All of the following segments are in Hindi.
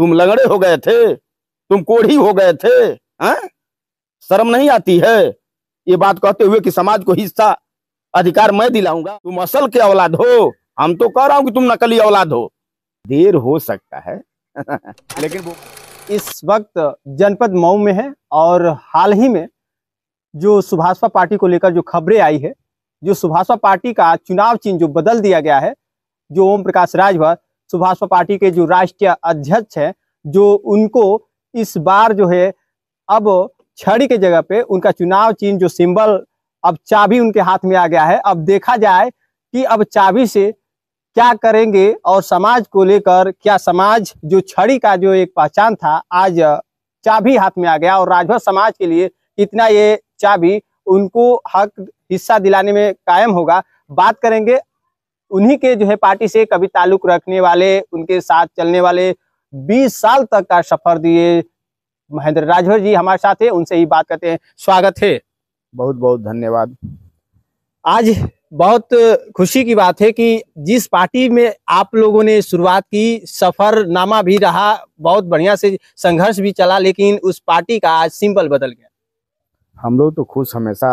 तुम लंगड़े हो गए थे तुम कोढ़ी हो गए थे आ? हाँ? शर्म नहीं आती है ये बात कहते हुए कि समाज को हिस्सा अधिकार मैं दिलाऊंगा तुम असल के औलाद हो हम तो कह रहा हूं कि तुम नकली औलाद हो देर हो सकता है लेकिन वो इस वक्त जनपद मऊ में है और हाल ही में जो सुभाषपा पार्टी को लेकर जो खबरें आई है जो सुभाषपा पार्टी का चुनाव चिन्ह जो बदल दिया गया है जो ओम प्रकाश राजभर सुभाष पार्टी के जो राष्ट्रीय अध्यक्ष हैं जो उनको इस बार जो है अब छड़ी के जगह पे उनका चुनाव चिन्ह जो सिंबल अब चाबी उनके हाथ में आ गया है अब देखा जाए कि अब चाबी से क्या करेंगे और समाज को लेकर क्या समाज जो छड़ी का जो एक पहचान था आज चाबी हाथ में आ गया और राजभर समाज के लिए कितना ये चाबी उनको हक हिस्सा दिलाने में कायम होगा बात करेंगे उन्हीं के जो है पार्टी से कभी ताल्लुक रखने वाले उनके साथ चलने वाले 20 साल तक का सफर दिए महेंद्र राजभर जी हमारे साथ है उनसे ही बात करते हैं स्वागत है बहुत बहुत धन्यवाद आज बहुत खुशी की बात है कि जिस पार्टी में आप लोगों ने शुरुआत की सफरनामा भी रहा बहुत बढ़िया से संघर्ष भी चला लेकिन उस पार्टी का आज सिंबल बदल गया हम लोग तो खुश हमेशा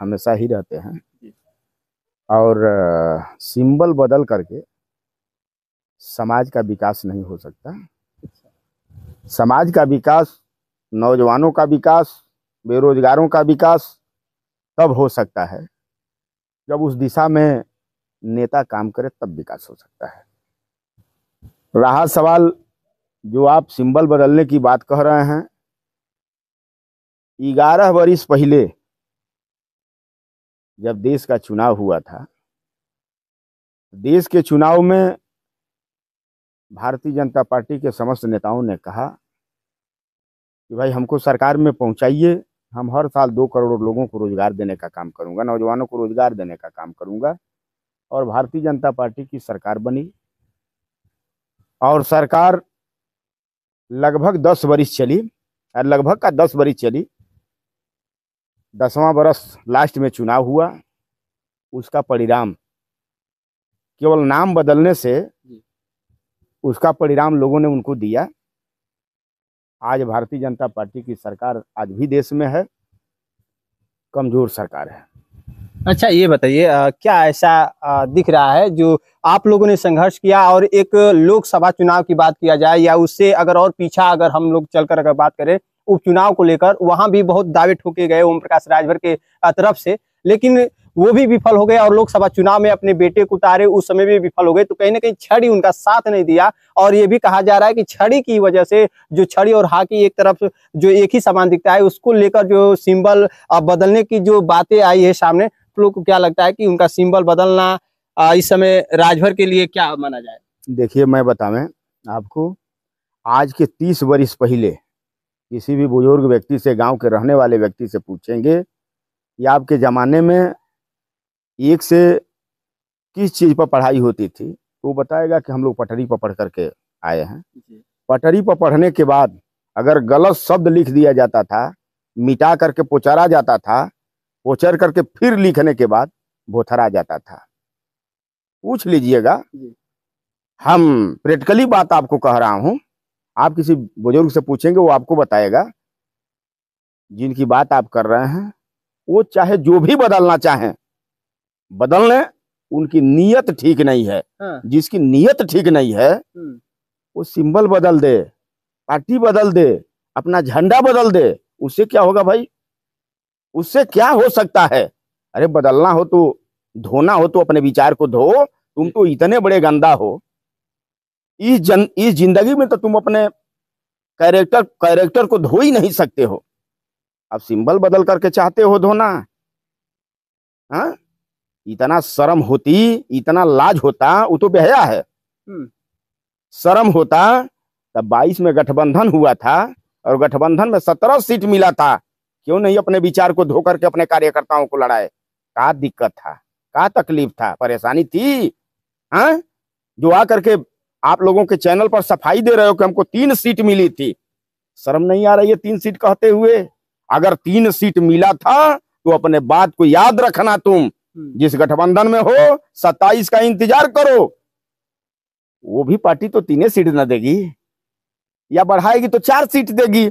हमेशा ही रहते हैं और सिंबल बदल करके समाज का विकास नहीं हो सकता समाज का विकास नौजवानों का विकास बेरोजगारों का विकास तब हो सकता है जब उस दिशा में नेता काम करे तब विकास हो सकता है रहा सवाल जो आप सिंबल बदलने की बात कह रहे हैं ग्यारह वर्ष पहले जब देश का चुनाव हुआ था देश के चुनाव में भारतीय जनता पार्टी के समस्त नेताओं ने कहा कि भाई हमको सरकार में पहुंचाइए हम हर साल दो करोड़ लोगों को रोजगार देने का काम करूंगा नौजवानों को रोजगार देने का काम करूंगा और भारतीय जनता पार्टी की सरकार बनी और सरकार लगभग दस वरिष्ठ चली लगभग का दस वरिष्ठ चली दसवां बरस लास्ट में चुनाव हुआ उसका परिणाम केवल नाम बदलने से उसका परिणाम लोगों ने उनको दिया आज भारतीय जनता पार्टी की सरकार आज भी देश में है कमजोर सरकार है अच्छा ये बताइए क्या ऐसा आ, दिख रहा है जो आप लोगों ने संघर्ष किया और एक लोकसभा चुनाव की बात किया जाए या उससे अगर और पीछा अगर हम लोग चलकर अगर बात करें उपचुनाव को लेकर वहां भी बहुत दावे ठोके गए ओम प्रकाश राजभर के तरफ से लेकिन वो भी विफल हो गए और लोकसभा चुनाव में अपने बेटे को उतारे उस समय भी विफल हो गए तो कहीं ना कहीं छड़ी उनका साथ नहीं दिया और ये भी कहा जा रहा है कि छड़ी की वजह से जो छड़ी और हाकी एक तरफ जो एक ही सामान दिखता है उसको लेकर जो सिंबल बदलने की जो बातें आई है सामने लोग को क्या लगता है कि उनका सिंबल बदलना इस समय राजभर के लिए क्या माना जाए देखिए मैं बतावे आपको आज के तीस वर्ष पहले किसी भी बुजुर्ग व्यक्ति से गांव के रहने वाले व्यक्ति से पूछेंगे कि आपके ज़माने में एक से किस चीज़ पर पढ़ाई होती थी तो वो बताएगा कि हम लोग पटरी पर पढ़ करके आए हैं पटरी पर पढ़ने के बाद अगर गलत शब्द लिख दिया जाता था मिटा करके पोचारा जाता था पोचर करके फिर लिखने के बाद भोथरा जाता था पूछ लीजिएगा हम प्रैक्टिकली बात आपको कह रहा हूँ आप किसी बुजुर्ग से पूछेंगे वो आपको बताएगा जिनकी बात आप कर रहे हैं वो चाहे जो भी बदलना चाहें बदल लें उनकी नीयत ठीक नहीं है हाँ। जिसकी नीयत ठीक नहीं है हम्म। वो सिंबल बदल दे पार्टी बदल दे अपना झंडा बदल दे उससे क्या होगा भाई उससे क्या हो सकता है अरे बदलना हो तो धोना हो तो अपने विचार को धो तुम तो इतने बड़े गंदा हो इस जन इस जिंदगी में तो तुम अपने कैरेक्टर कैरेक्टर को धो ही नहीं सकते हो अब सिंबल बदल करके चाहते हो धोना हाँ इतना शर्म होती इतना लाज होता वो तो बेहया है हम्म। शर्म होता तब बाईस में गठबंधन हुआ था और गठबंधन में सत्रह सीट मिला था क्यों नहीं अपने विचार को धो करके अपने कार्यकर्ताओं को लड़ाए का दिक्कत था का तकलीफ था परेशानी थी हाँ जो आकर के आप लोगों के चैनल पर सफाई दे रहे हो कि हमको तीन सीट मिली थी शर्म नहीं आ रही है तीन सीट कहते हुए अगर तीन सीट मिला था तो अपने बात को याद रखना तुम हम्म। जिस गठबंधन में हो सत्ताईस का इंतजार करो वो भी पार्टी तो तीन सीट ना देगी या बढ़ाएगी तो चार सीट देगी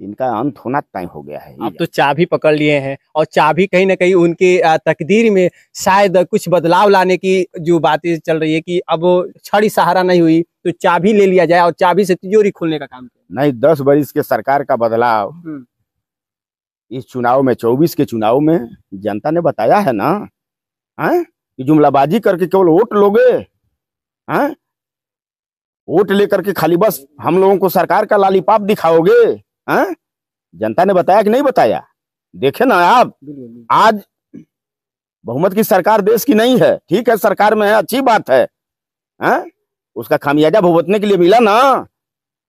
इनका अंत होना तय हो गया है अब तो चाबी पकड़ लिए हैं और चाबी कहीं ना कहीं उनकी तकदीर में शायद कुछ बदलाव लाने की जो बातें चल रही है कि अब छड़ी सहारा नहीं हुई तो चाबी ले लिया जाए और चाबी से तिजोरी खोलने का काम नहीं दस बरिस के सरकार का बदलाव हम्म। इस चुनाव में चौबीस के चुनाव में जनता ने बताया है ना है? हाँ, कि जुमलाबाजी करके केवल वोट लोगे हाँ? वोट लेकर के खाली बस हम लोगों को सरकार का लालीपाप दिखाओगे हैं हाँ? जनता ने बताया कि नहीं बताया देखे ना आप आज बहुमत की सरकार देश की नहीं है ठीक है सरकार में है अच्छी बात है हैं हाँ? उसका खामियाजा भुगतने के लिए मिला ना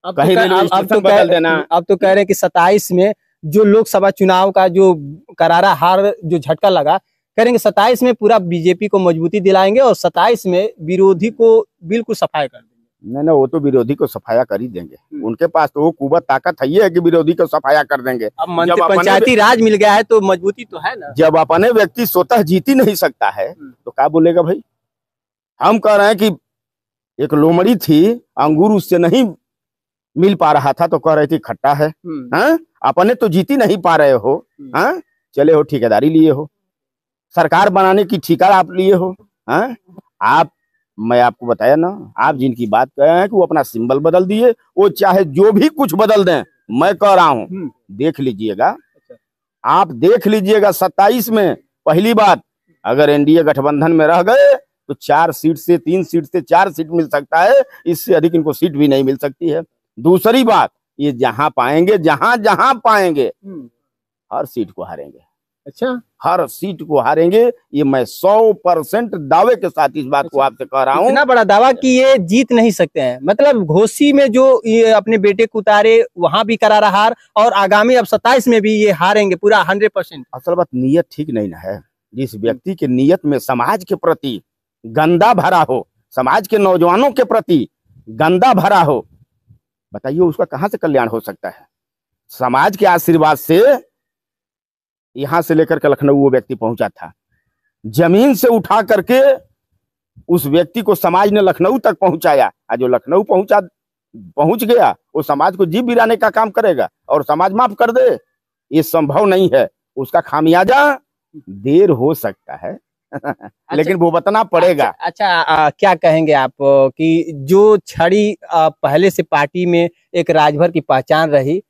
अब तो कहीं तो अब, अब तो बदल देना अब तो कह रहे हैं कि सताइस में जो लोकसभा चुनाव का जो करारा हार जो झटका लगा करेंगे सताइस में पूरा बीजेपी को मजबूती दिलाएंगे और सताइस में विरोधी को बिल्कुल सफाई कर देंगे नहीं नहीं वो तो विरोधी को सफाया कर ही देंगे हम्म। उनके पास तो वो कुबत ताकत है ये है कि विरोधी को सफाया कर देंगे अब मंत्री पंचायती राज मिल गया है तो मजबूती तो है ना जब अपने व्यक्ति स्वतः जीत ही नहीं सकता है हम्म। तो क्या बोलेगा भाई हम कह रहे हैं कि एक लोमड़ी थी अंगूर उससे नहीं मिल पा रहा था तो कह रहे थे खट्टा है हम्म। हाँ? अपने तो जीती नहीं पा रहे हो हाँ? चले हो ठेकेदारी लिए हो सरकार बनाने की ठीका आप लिए हो हाँ? आप मैं आपको बताया ना आप जिनकी बात कर रहे हैं कि वो अपना सिंबल बदल दिए वो चाहे जो भी कुछ बदल दें मैं कह रहा हूँ हम्म। देख लीजिएगा अच्छा। आप देख लीजिएगा सत्ताईस में पहली बात अगर एनडीए गठबंधन में रह गए तो चार सीट से तीन सीट से चार सीट मिल सकता है इससे अधिक इनको सीट भी नहीं मिल सकती है दूसरी बात ये जहां पाएंगे जहां जहां पाएंगे हम्म। हर सीट को हारेंगे अच्छा हर सीट को हारेंगे ये मैं सौ परसेंट दावे के साथ इस बात को अच्छा। आपसे कह रहा हूँ इतना बड़ा दावा कि ये जीत नहीं सकते हैं मतलब घोसी में जो ये अपने बेटे को उतारे वहाँ भी करा रहा हार और आगामी अब सताइस में भी ये हारेंगे पूरा हंड्रेड परसेंट असल बात नीयत ठीक नहीं ना है जिस व्यक्ति के नीयत में समाज के प्रति गंदा भरा हो समाज के नौजवानों के प्रति गंदा भरा हो बताइए उसका कहाँ से कल्याण हो सकता है समाज के आशीर्वाद से यहाँ से लेकर के लखनऊ वो व्यक्ति पहुंचा था जमीन से उठा करके उस व्यक्ति को समाज ने लखनऊ तक पहुंचाया आज जो लखनऊ पहुंचा पहुंच गया वो समाज को जीव बिराने का काम करेगा और समाज माफ कर दे ये संभव नहीं है उसका खामियाजा देर हो सकता है अच्छा, लेकिन वो बताना पड़ेगा अच्छा, अच्छा आ, क्या कहेंगे आप कि जो छड़ी आ, पहले से पार्टी में एक राजभर की पहचान रही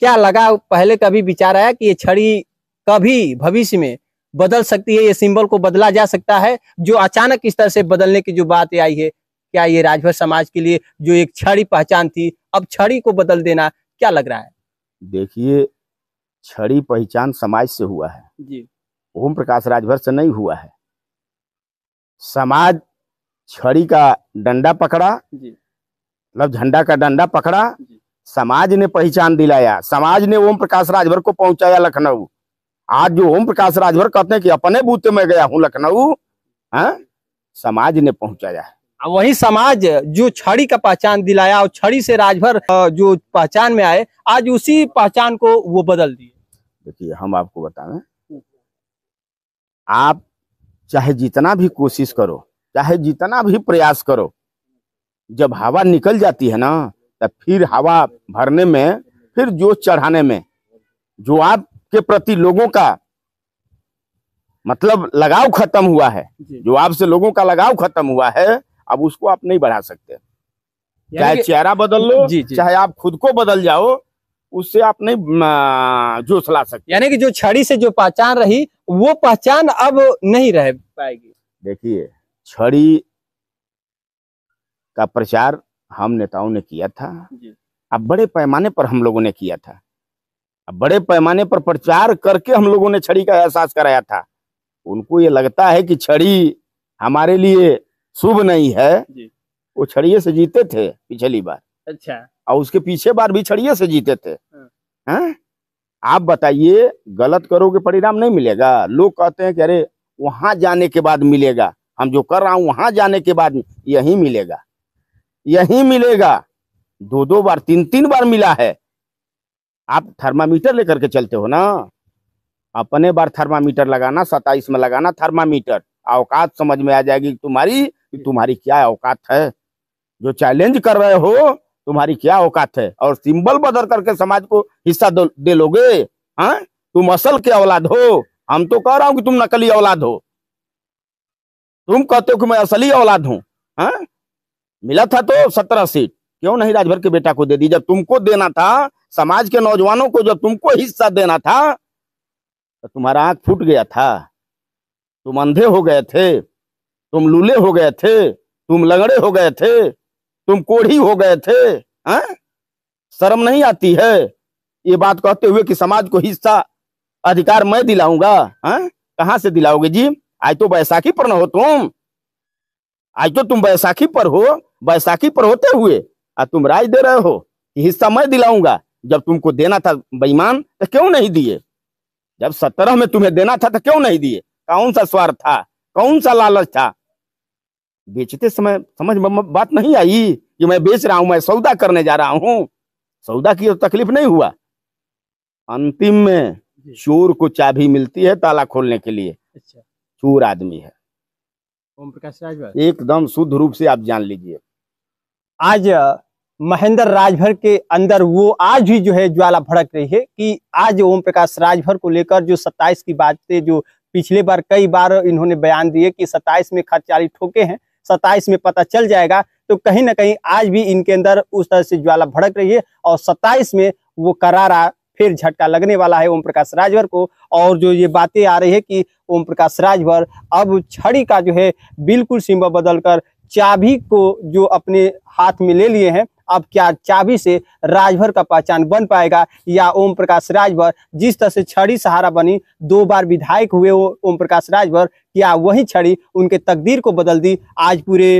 क्या लगा पहले कभी विचार आया कि ये छड़ी कभी भविष्य में बदल सकती है ये सिंबल को बदला जा सकता है जो अचानक इस तरह से बदलने की जो बात आई है क्या ये राजभर समाज के लिए जो एक छड़ी पहचान थी अब छड़ी को बदल देना क्या लग रहा है देखिए छड़ी पहचान समाज से हुआ है जी ओम प्रकाश राजभर से नहीं हुआ है समाज छड़ी का डंडा पकड़ा मतलब झंडा का डंडा पकड़ा समाज ने पहचान दिलाया समाज ने ओम प्रकाश राजभर को पहुंचाया लखनऊ आज जो ओम प्रकाश राजभर कहते हैं कि अपने बूते में गया हूँ लखनऊ हाँ? समाज ने पहुंचाया वही समाज जो छड़ी का पहचान दिलाया और छड़ी से राजभर जो पहचान में आए आज उसी पहचान को वो बदल दिए देखिए हम आपको बताएं आप चाहे जितना भी कोशिश करो चाहे जितना भी प्रयास करो जब हवा निकल जाती है ना तब फिर हवा भरने में फिर जोश चढ़ाने में जो आप के प्रति लोगों का मतलब लगाव खत्म हुआ है जो आपसे लोगों का लगाव खत्म हुआ है अब उसको आप नहीं बढ़ा सकते चाहे चेहरा बदल लो जी, जी। चाहे आप खुद को बदल जाओ उससे आप नहीं जोश ला सकते यानी कि जो छड़ी से जो पहचान रही वो पहचान अब नहीं रह पाएगी देखिए छड़ी का प्रचार हम नेताओं ने किया था अब बड़े पैमाने पर हम लोगों ने किया था बड़े पैमाने पर प्रचार करके हम लोगों ने छड़ी का एहसास कराया था उनको ये लगता है कि छड़ी हमारे लिए शुभ नहीं है वो छड़िए से जीते थे पिछली बार अच्छा और उसके पीछे बार भी छड़िए से जीते थे हैं हाँ। हाँ? आप बताइए गलत करोगे परिणाम नहीं मिलेगा लोग कहते हैं कि अरे वहां जाने के बाद मिलेगा हम जो कर रहा हूं वहां जाने के बाद यही मिलेगा यही मिलेगा दो दो बार तीन तीन बार मिला है आप थर्मामीटर लेकर के चलते हो ना अपने बार थर्मामीटर लगाना सताइस में लगाना थर्मामीटर औकात समझ में आ जाएगी तुम्हारी कि तुम्हारी क्या औकात है जो चैलेंज कर रहे हो तुम्हारी क्या औकात है और सिंबल बदल करके समाज को हिस्सा दे लोगे हाँ तुम असल के औलाद हो हम तो कह रहा हूं कि तुम नकली औलाद हो तुम कहते हो कि मैं असली औलाद हूं हा? मिला था तो सत्रह सीट क्यों नहीं राजभर के बेटा को दे दी जब तुमको देना था समाज के नौजवानों को जब तुमको हिस्सा देना था तो तुम्हारा आंख फूट गया था तुम अंधे हो गए थे तुम लूले हो गए थे तुम लंगड़े हो गए थे तुम कोढ़ी हो गए थे हाँ? शर्म नहीं आती है ये बात कहते हुए कि समाज को हिस्सा अधिकार मैं दिलाऊंगा हाँ? कहाँ से दिलाओगे जी आज तो बैसाखी पर न हो तुम आज तो तुम बैसाखी पर हो बैसाखी पर होते हुए आ तुम राय दे रहे हो कि हिस्सा मैं दिलाऊंगा जब तुमको देना था बेईमान तो क्यों नहीं दिए जब सत्रह में तुम्हें देना था तो क्यों नहीं दिए कौन सा स्वार्थ था कौन सा लालच था बेचते समय समझ बात नहीं आई कि मैं बेच रहा हूं मैं सौदा करने जा रहा हूं सौदा की तकलीफ नहीं हुआ अंतिम में चोर को चाबी मिलती है ताला खोलने के लिए अच्छा। चोर आदमी है ओम प्रकाश एकदम शुद्ध रूप से आप जान लीजिए आज महेंद्र राजभर के अंदर वो आज भी जो है ज्वाला भड़क रही है कि आज ओम प्रकाश राजभर को लेकर जो सत्ताईस की बातें जो पिछले बार कई बार इन्होंने बयान दिए कि सत्ताईस में खर्चाली ठोके हैं सत्ताईस में पता चल जाएगा तो कहीं ना कहीं आज भी इनके अंदर उस तरह से ज्वाला भड़क रही है और सत्ताईस में वो करारा फिर झटका लगने वाला है ओम प्रकाश राजभर को और जो ये बातें आ रही है कि ओम प्रकाश राजभर अब छड़ी का जो है बिल्कुल सिम्बा बदल कर को जो अपने हाथ में ले लिए हैं अब क्या चाबी से राजभर का पहचान बन पाएगा या ओम प्रकाश राजभर जिस तरह से छड़ी सहारा बनी दो बार विधायक हुए वो ओम प्रकाश राजभर क्या वही छड़ी उनके तकदीर को बदल दी आज पूरे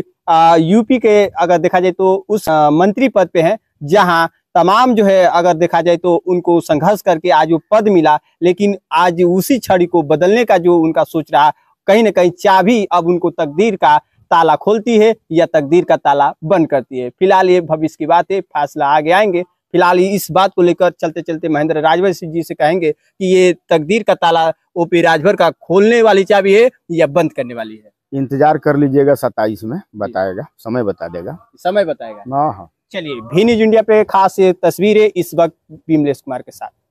यूपी के अगर देखा जाए तो उस मंत्री पद पे हैं जहाँ तमाम जो है अगर देखा जाए तो उनको संघर्ष करके आज वो पद मिला लेकिन आज उसी छड़ी को बदलने का जो उनका सोच रहा कहीं ना कहीं चाबी अब उनको तकदीर का ताला खोलती है या तकदीर का ताला बंद करती है फिलहाल ये भविष्य की बात है फैसला आगे आएंगे फिलहाल इस बात को लेकर चलते चलते महेंद्र सिंह जी से कहेंगे कि ये तकदीर का ताला ओपी राजभर का खोलने वाली चाबी है या बंद करने वाली है इंतजार कर लीजिएगा सताइस में बताएगा समय बता देगा समय बताएगा हाँ हाँ चलिए भी न्यूज इंडिया पे खास तस्वीर है इस वक्त विमलेश कुमार के साथ